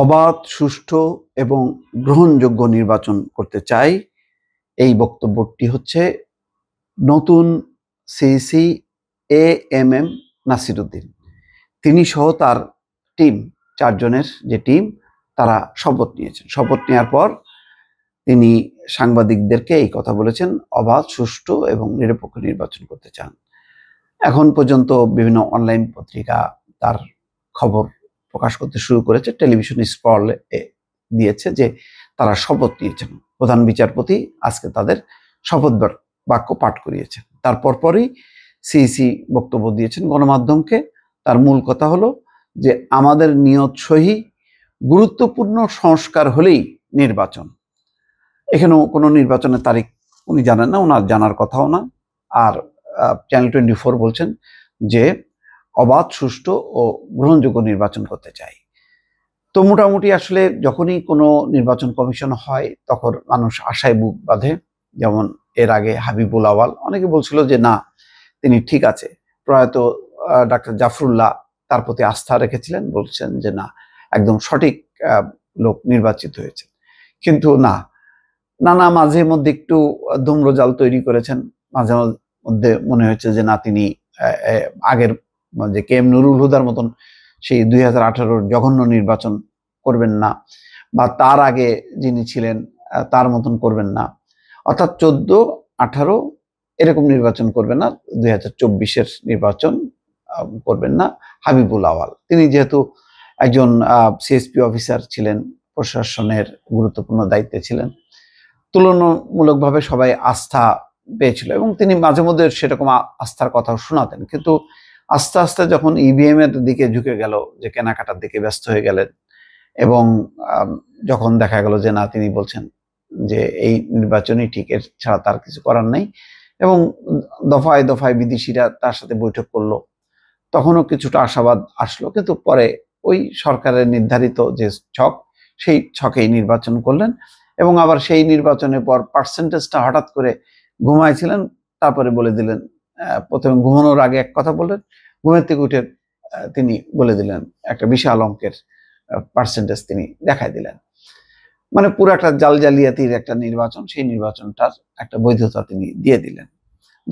অবাধ সুষ্ঠু এবং গ্রহণযোগ্য নির্বাচন করতে চাই এই বক্তব্যটি হচ্ছে নতুন CC A M M Nasiruddin তিনি সহ তার টিম চারজনের যে টিম তারা শপথ নিয়েছেন শপথ নেওয়ার পর তিনি সাংবাদিকদেরকে এই কথা বলেছেন অবাধ সুষ্ঠু এবং নিরপেক্ষ নির্বাচন করতে চান এখন পর্যন্ত বিভিন্ন অনলাইন পত্রিকা তার খবর প্রকাশ করতে শুরু করেছে টেলিভিশন স্পল দিয়েছে যে তারা শপথ নিয়েছেন প্রধান বিচারপতি আজকে তাদের শপথ বাক্য পাঠ করিয়েছেন তার পরপরই সিইসি বক্তব্য দিয়েছেন গণমাধ্যমকে তার মূল কথা হলো যে আমাদের নিয়ত সহি গুরুত্বপূর্ণ সংস্কার হলেই নির্বাচন এখানেও কোনো নির্বাচনের তারিখ উনি জানেন না ওনার জানার কথাও না আর চ্যানেল টোয়েন্টি ফোর বলছেন যে অবাধ সুষ্ঠু ও গ্রহণযোগ্য নির্বাচন করতে চাই তো মোটামুটি আসলে যখনই কোনো নির্বাচন কমিশন হয় তখন মানুষ আশায় বুক বাঁধে যেমন এর আগে হাবিবুল আওয়াল অনেকে বলছিল যে না তিনি ঠিক আছে প্রয়াত ডাক্তার জাফরুল্লাহ তার প্রতি আস্থা রেখেছিলেন বলছেন যে না একদম সঠিক লোক নির্বাচিত হয়েছে কিন্তু না নানা মাঝে মধ্যে একটু ধূম্রজাল তৈরি করেছেন মাঝে মধ্যে মনে হয়েছে যে না তিনি আগের যে কে এম নুরুল হুদার মতন সেই দুই হাজার আঠারোর জঘন্য নির্বাচন করবেন না বা তার আগে যিনি ছিলেন তার মতন করবেন না অর্থাৎ চোদ্দ আঠারো এরকম নির্বাচন করবেন না দুই হাজার চব্বিশের নির্বাচন করবেন না হাবিবুল আওয়াল তিনি যেহেতু একজন সিএসপি অফিসার ছিলেন প্রশাসনের গুরুত্বপূর্ণ দায়িত্বে ছিলেন তুলনামূলকভাবে সবাই আস্থা পেয়েছিল এবং তিনি মাঝে মধ্যে সেরকম আস্থার কথাও শোনাতেন কিন্তু আস্তে আস্তে যখন ইভিএম e এর দিকে ঝুঁকে গেল যে কেনাকাটার দিকে ব্যস্ত হয়ে গেলেন এবং যখন দেখা গেল যে না তিনি বলছেন যে এই নির্বাচনই ঠিক এর ছাড়া তার কিছু করার নেই এবং দফায় দফায় বিদেশিরা তার সাথে বৈঠক করলো তখনও কিছুটা আশাবাদ আসলো কিন্তু পরে ওই সরকারের নির্ধারিত যে ছক সেই ছকেই নির্বাচন করলেন এবং আবার সেই নির্বাচনের পর পার্সেন্টেজটা হঠাৎ করে ঘুমাইছিলেন তারপরে বলে দিলেন প্রথমে ঘুমানোর আগে এক কথা বললেন ঘুমের থেকে উঠে তিনি বলে দিলেন একটা বিশাল অঙ্কের পার্সেন্টেজ তিনি দেখায় দিলেন মানে পুরো একটা জাল জালিয়াতির একটা নির্বাচন সেই নির্বাচনটার একটা বৈধতা তিনি দিয়ে দিলেন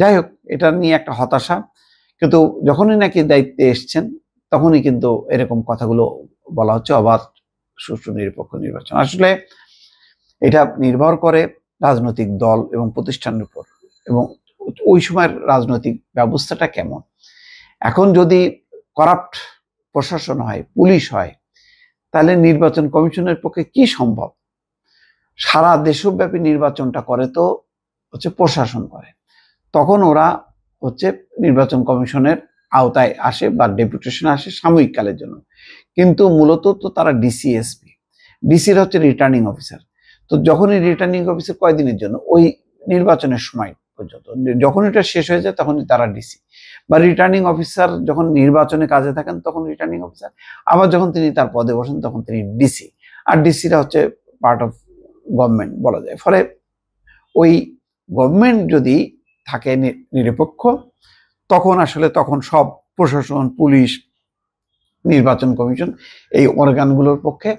যাই হোক এটা নিয়ে একটা হতাশা কিন্তু যখনই নাকি দায়িত্বে এসছেন তখনই কিন্তু এরকম কথাগুলো বলা হচ্ছে অবাধ সুষ্ঠু নিরপেক্ষ নির্বাচন আসলে এটা নির্ভর করে রাজনৈতিক দল এবং প্রতিষ্ঠানের উপর এবং ওই সময়ের রাজনৈতিক ব্যবস্থাটা কেমন এখন যদি করাপ্ট প্রশাসন হয় পুলিশ হয় তাহলে নির্বাচন কমিশনের পক্ষে কি সম্ভব সারা দেশব্যাপী নির্বাচনটা করে তো হচ্ছে প্রশাসন করে তখন ওরা হচ্ছে নির্বাচন কমিশনের আওতায় আসে বা ডেপুটেশন আসে সাময়িককালের জন্য কিন্তু মূলত তো তারা ডিসিএসপি ডিসির হচ্ছে রিটার্নিং অফিসার তো যখনই রিটার্নিং অফিসার কয়দিনের জন্য ওই নির্বাচনের সময় পর্যন্ত যখন এটা শেষ হয়ে যায় তখন তারা ডিসি বা রিটার্নিং অফিসার যখন নির্বাচনে কাজে থাকেন তখন রিটার্নিং অফিসার আবার যখন তিনি তার পদে বসেন তখন তিনি ডিসি আর ডিসিরা হচ্ছে পার্ট অফ গভর্নমেন্ট বলা যায় ফলে ওই গভর্নমেন্ট যদি থাকে নিরপেক্ষ তখন আসলে তখন সব প্রশাসন পুলিশ নির্বাচন কমিশন এই অর্গানগুলোর পক্ষে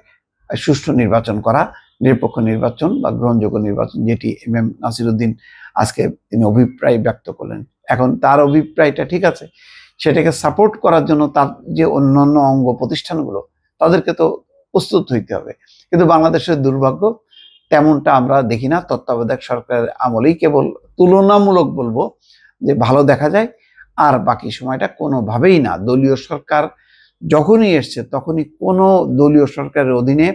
সুষ্ঠু নির্বাচন করা নিরপেক্ষ নির্বাচন বা গ্রহণযোগ্য নির্বাচন যেটি এম এম নাসিরুদ্দিন আজকে তিনি অভিপ্রায় ব্যক্ত করলেন এখন তার অভিপ্রায়টা ঠিক আছে সেটাকে সাপোর্ট করার জন্য তার যে অন্যান্য অঙ্গ প্রতিষ্ঠানগুলো তাদেরকে তো প্রস্তুত হইতে হবে কিন্তু বাংলাদেশের দুর্ভাগ্য তেমনটা আমরা দেখি না তত্ত্বাবধায়ক সরকারের আমলেই কেবল তুলনামূলক বলবো যে ভালো দেখা যায় আর বাকি সময়টা কোনোভাবেই না দলীয় সরকার যখনই এসছে তখনই কোনো দলীয় সরকারের অধীনে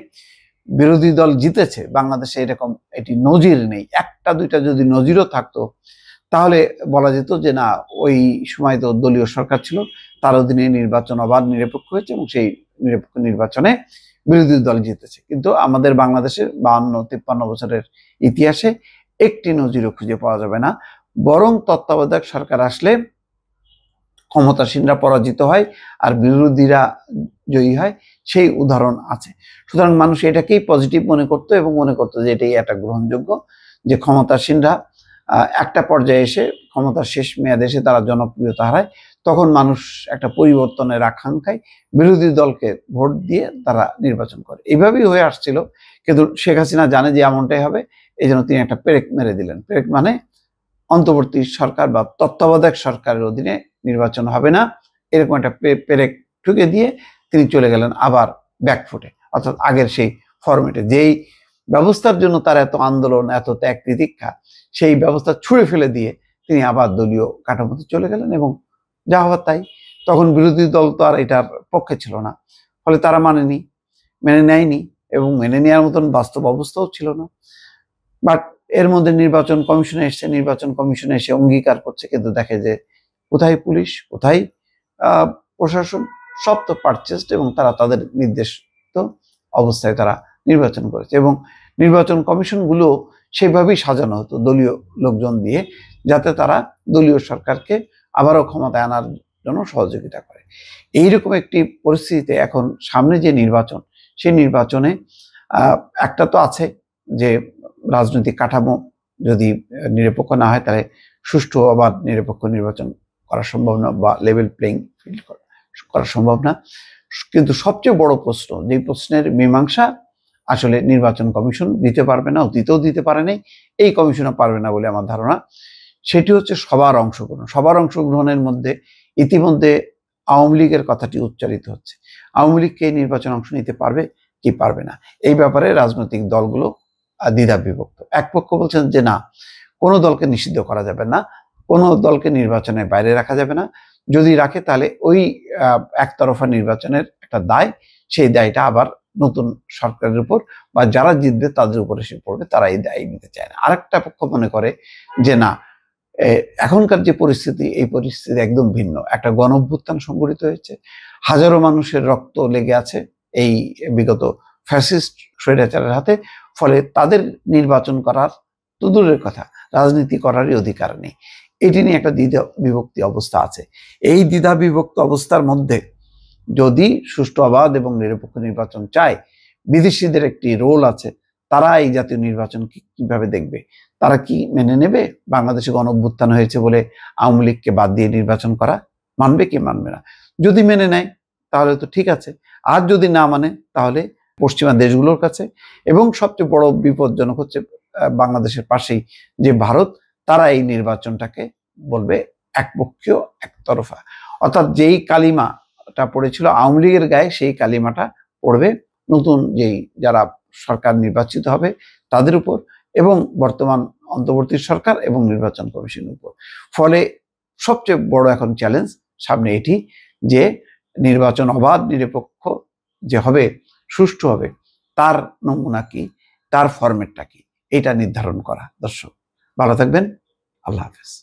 বিরোধী দল জিতেছে বাংলাদেশে এরকম এটি নজির নেই এক একটা দুইটা যদি নজিরও থাকতো তাহলে বলা যেত যে না ওই সময় তো দলীয় সরকার ছিল তার অধীনে নির্বাচন অবাধ নিরপেক্ষ হয়েছে এবং সেই নিরপেক্ষ নির্বাচনে বিরোধী দল জিতেছে কিন্তু আমাদের বাংলাদেশের বাহান্ন তিপ্পান্ন বছরের ইতিহাসে একটি নজিরও খুঁজে পাওয়া যাবে না বরং তত্ত্বাবধায়ক সরকার আসলে ক্ষমতাসীনরা পরাজিত হয় আর বিরোধীরা জয়ী হয় সেই উদাহরণ আছে সুতরাং মানুষ এটাকেই পজিটিভ মনে করত এবং মনে করতো যে এটাই একটা গ্রহণযোগ্য যে ক্ষমতাসীনরা একটা পর্যায়ে এসে ক্ষমতার শেষ মেয়াদে এসে তারা জনপ্রিয়তা হারায় তখন মানুষ একটা পরিবর্তনের আকাঙ্ক্ষায় বিরোধী দলকে ভোট দিয়ে তারা নির্বাচন করে এইভাবেই হয়ে আসছিল কিন্তু শেখ হাসিনা জানে যে এমনটাই হবে এই জন্য তিনি একটা পেরেক মেরে দিলেন পেরেক মানে অন্তর্বর্তী সরকার বা তত্ত্বাবধায়ক সরকারের অধীনে নির্বাচন হবে না এরকম একটা পেরেক ঠুকে দিয়ে তিনি চলে গেলেন আবার ব্যাকফুটে অর্থাৎ আগের সেই ফরম্যাটে যেই ব্যবস্থার জন্য তার এত আন্দোলন এত ত্যাগ তিতিক্ষা সেই ব্যবস্থা ছুঁড়ে ফেলে দিয়ে তিনি আবার দলীয় কাঠামোতে চলে গেলেন এবং যা হওয়ার তাই তখন বিরোধী দল তো আর এটার পক্ষে ছিল না ফলে তারা মানেনি মেনে নেয়নি এবং মেনে নেওয়ার মতন বাস্তব অবস্থাও ছিল না বাট এর মধ্যে নির্বাচন কমিশনে এসছে নির্বাচন কমিশনে এসে অঙ্গীকার করছে কিন্তু দেখে যে কোথায় পুলিশ কোথায় প্রশাসন সব তো পারচেস্ট এবং তারা তাদের নির্দেশিত অবস্থায় তারা নির্বাচন করেছে এবং নির্বাচন কমিশনগুলো সেভাবেই সাজানো হতো দলীয় লোকজন দিয়ে যাতে তারা দলীয় সরকারকে আবারও ক্ষমতায় আনার জন্য সহযোগিতা করে এইরকম একটি পরিস্থিতিতে এখন সামনে যে নির্বাচন সেই নির্বাচনে একটা তো আছে যে রাজনৈতিক কাঠামো যদি নিরপেক্ষ না হয় তাহলে সুষ্ঠু আবার নিরপেক্ষ নির্বাচন করা সম্ভব না বা লেভেল প্লেইং ফিল্ড করা সম্ভব না কিন্তু সবচেয়ে বড় প্রশ্ন যে প্রশ্নের মীমাংসা আসলে নির্বাচন কমিশন দিতে পারবে না অতীতেও দিতে পারে নাই এই কমিশনও পারবে না বলে আমার ধারণা সেটি হচ্ছে সবার অংশগ্রহণ সবার অংশগ্রহণের মধ্যে ইতিমধ্যে আওয়ামী লীগের কথাটি উচ্চারিত হচ্ছে আওয়ামী লীগকে নির্বাচন অংশ নিতে পারবে কি পারবে না এই ব্যাপারে রাজনৈতিক দলগুলো দ্বিধা বিভক্ত এক পক্ষ বলছেন যে না কোনো দলকে নিষিদ্ধ করা যাবে না কোনো দলকে নির্বাচনের বাইরে রাখা যাবে না যদি রাখে তাহলে ওই একতরফা নির্বাচনের একটা দায় সেই দায়টা আবার নতুন সরকারের উপর বা যারা জিতবে তাদের উপর এসে পড়বে তারা এই দায় নিতে চায় না আরেকটা পক্ষ মনে করে যে না এখনকার যে পরিস্থিতি এই পরিস্থিতি একদম ভিন্ন একটা গণ অভ্যুত্থান সংঘটিত হয়েছে হাজারো মানুষের রক্ত লেগে আছে এই বিগত ফ্যাসিস্ট স্বৈরাচারের হাতে ফলে তাদের নির্বাচন করার তো দূরের কথা রাজনীতি করারই অধিকার নেই এটি নিয়ে একটা দ্বিধা বিভক্তি অবস্থা আছে এই দ্বিধা বিভক্ত অবস্থার মধ্যে যদি সুষ্ঠু অবাধ এবং নিরপেক্ষ নির্বাচন চায় বিদেশিদের একটি রোল আছে তারা এই জাতীয় নির্বাচনকে কিভাবে দেখবে তারা কি মেনে নেবে বাংলাদেশে গণ অভ্যুত্থান হয়েছে বলে আওয়ামী লীগকে বাদ দিয়ে নির্বাচন করা মানবে কি মানবে না যদি মেনে নেয় তাহলে তো ঠিক আছে আর যদি না মানে তাহলে পশ্চিমা দেশগুলোর কাছে এবং সবচেয়ে বড় বিপজ্জনক হচ্ছে বাংলাদেশের পাশেই যে ভারত তারা এই নির্বাচনটাকে বলবে একপক্ষীয় একতরফা অর্থাৎ যেই কালিমা টা পড়েছিল আওয়ামী লীগের গায়ে সেই কালিমাটা পড়বে নতুন যেই যারা সরকার নির্বাচিত হবে তাদের উপর এবং বর্তমান অন্তর্বর্তী সরকার এবং নির্বাচন কমিশনের উপর ফলে সবচেয়ে বড় এখন চ্যালেঞ্জ সামনে এটি যে নির্বাচন অবাধ নিরপেক্ষ যে হবে সুষ্ঠু হবে তার নমুনা কি তার ফরম্যাটটা কি এটা নির্ধারণ করা দর্শক ভালো থাকবেন আল্লাহ হাফেজ